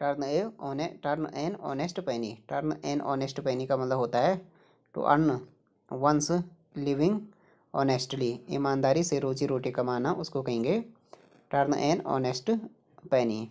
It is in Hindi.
टर्न ए ऑने turn an honest penny turn an honest penny का मतलब होता है to earn one's living honestly ईमानदारी से रोजी रोटी कमाना उसको कहेंगे टर्न एन ऑनेस्ट पैनी